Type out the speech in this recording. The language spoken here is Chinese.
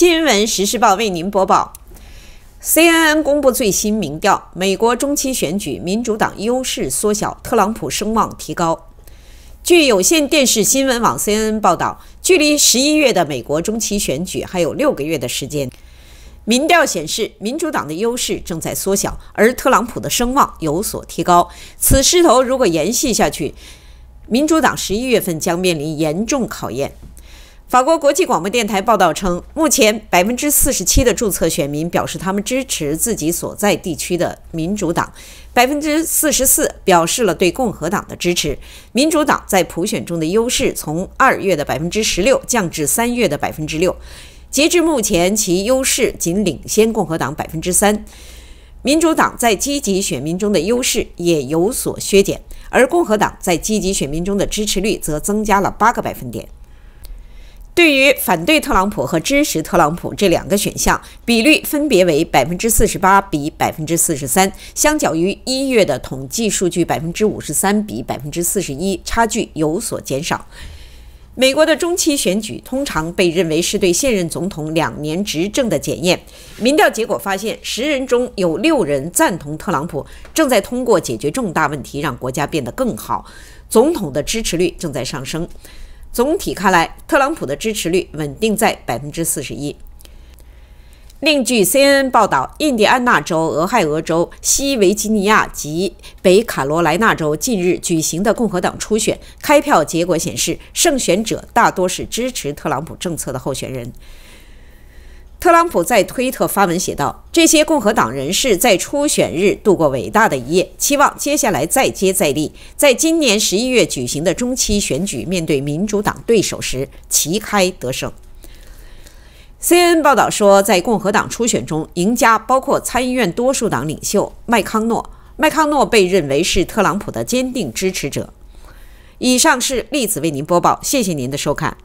新闻实时报为您播报：CNN 公布最新民调，美国中期选举民主党优势缩小，特朗普声望提高。据有线电视新闻网 CNN 报道，距离十一月的美国中期选举还有六个月的时间，民调显示民主党的优势正在缩小，而特朗普的声望有所提高。此势头如果延续下去，民主党十一月份将面临严重考验。法国国际广播电台报道称，目前百分之四十七的注册选民表示他们支持自己所在地区的民主党，百分之四十四表示了对共和党的支持。民主党在普选中的优势从二月的百分之十六降至三月的百分之六，截至目前其优势仅领先共和党百分之三。民主党在积极选民中的优势也有所削减，而共和党在积极选民中的支持率则增加了八个百分点。对于反对特朗普和支持特朗普这两个选项，比率分别为百分之四十八比百分之四十三，相较于一月的统计数据百分之五十三比百分之四十一，差距有所减少。美国的中期选举通常被认为是对现任总统两年执政的检验。民调结果发现，十人中有六人赞同特朗普正在通过解决重大问题让国家变得更好，总统的支持率正在上升。总体看来，特朗普的支持率稳定在百分之四十一。另据 CNN 报道，印第安纳州、俄亥俄州、西维吉尼亚及北卡罗来纳州近日举行的共和党初选开票结果显示，胜选者大多是支持特朗普政策的候选人。特朗普在推特发文写道：“这些共和党人士在初选日度过伟大的一夜，期望接下来再接再厉，在今年十一月举行的中期选举面对民主党对手时旗开得胜。” C N 报道说，在共和党初选中，赢家包括参议院多数党领袖麦康诺。麦康诺被认为是特朗普的坚定支持者。以上是栗子为您播报，谢谢您的收看。